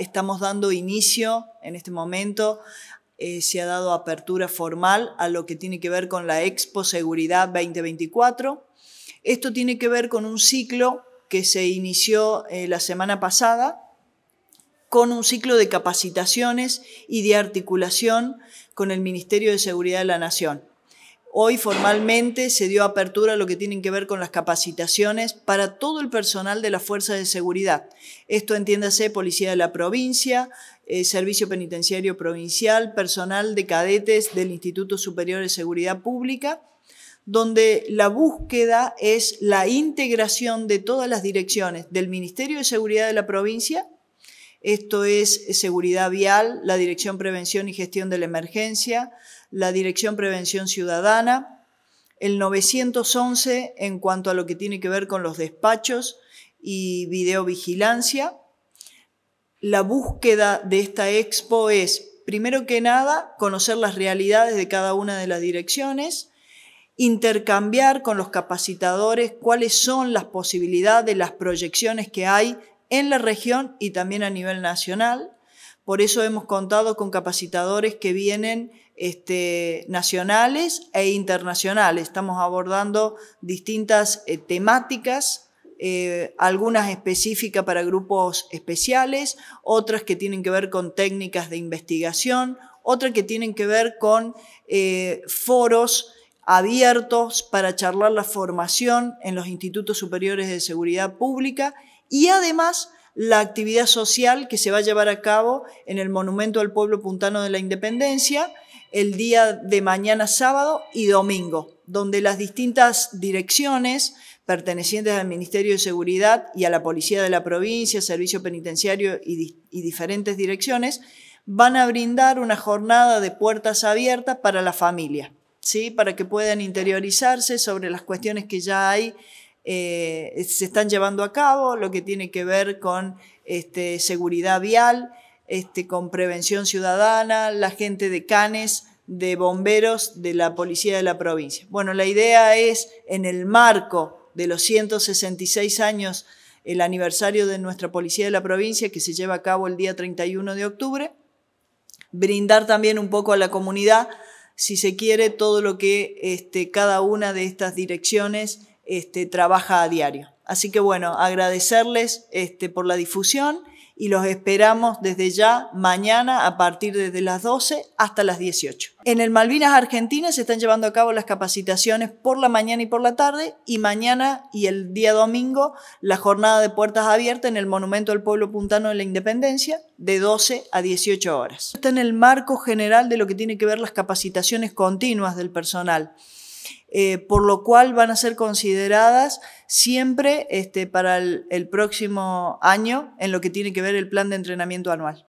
estamos dando inicio en este momento. Eh, se ha dado apertura formal a lo que tiene que ver con la Expo Seguridad 2024. Esto tiene que ver con un ciclo que se inició eh, la semana pasada, con un ciclo de capacitaciones y de articulación con el Ministerio de Seguridad de la Nación. Hoy formalmente se dio apertura a lo que tienen que ver con las capacitaciones para todo el personal de las fuerzas de seguridad. Esto entiéndase Policía de la Provincia, eh, Servicio Penitenciario Provincial, personal de cadetes del Instituto Superior de Seguridad Pública, donde la búsqueda es la integración de todas las direcciones del Ministerio de Seguridad de la Provincia, esto es Seguridad Vial, la Dirección Prevención y Gestión de la Emergencia, la Dirección Prevención Ciudadana, el 911 en cuanto a lo que tiene que ver con los despachos y videovigilancia. La búsqueda de esta expo es, primero que nada, conocer las realidades de cada una de las direcciones, intercambiar con los capacitadores cuáles son las posibilidades, de las proyecciones que hay en la región y también a nivel nacional. Por eso hemos contado con capacitadores que vienen este, nacionales e internacionales. Estamos abordando distintas eh, temáticas. Eh, algunas específicas para grupos especiales, otras que tienen que ver con técnicas de investigación, otras que tienen que ver con eh, foros abiertos para charlar la formación en los institutos superiores de seguridad pública y además la actividad social que se va a llevar a cabo en el Monumento al Pueblo Puntano de la Independencia el día de mañana sábado y domingo, donde las distintas direcciones pertenecientes al Ministerio de Seguridad y a la Policía de la Provincia, Servicio Penitenciario y, diferentes direcciones van a brindar una jornada de puertas abiertas para la familia, ¿sí? para que puedan interiorizarse sobre las cuestiones que ya hay eh, se están llevando a cabo, lo que tiene que ver con este, seguridad vial, este, con prevención ciudadana, la gente de Canes, de bomberos, de la policía de la provincia. Bueno, la idea es, en el marco de los 166 años, el aniversario de nuestra policía de la provincia, que se lleva a cabo el día 31 de octubre, brindar también un poco a la comunidad, si se quiere, todo lo que este, cada una de estas direcciones este, trabaja a diario. Así que bueno, agradecerles este, por la difusión y los esperamos desde ya mañana a partir desde las 12 hasta las 18. En el Malvinas Argentina se están llevando a cabo las capacitaciones por la mañana y por la tarde y mañana y el día domingo la jornada de puertas abiertas en el Monumento al Pueblo Puntano de la Independencia de 12 a 18 horas. Está en el marco general de lo que tiene que ver las capacitaciones continuas del personal. Eh, por lo cual van a ser consideradas siempre este, para el próximo año en lo que tiene que ver el plan de entrenamiento anual.